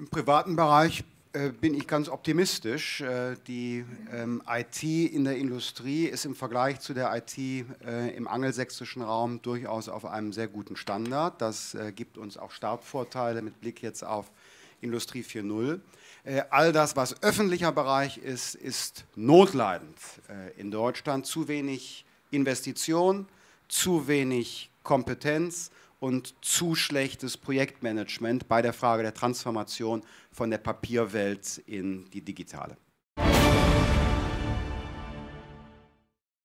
Im privaten Bereich äh, bin ich ganz optimistisch. Äh, die ähm, IT in der Industrie ist im Vergleich zu der IT äh, im angelsächsischen Raum durchaus auf einem sehr guten Standard. Das äh, gibt uns auch Startvorteile mit Blick jetzt auf Industrie 4.0. Äh, all das, was öffentlicher Bereich ist, ist notleidend äh, in Deutschland. Zu wenig Investition, zu wenig Kompetenz und zu schlechtes Projektmanagement bei der Frage der Transformation von der Papierwelt in die digitale.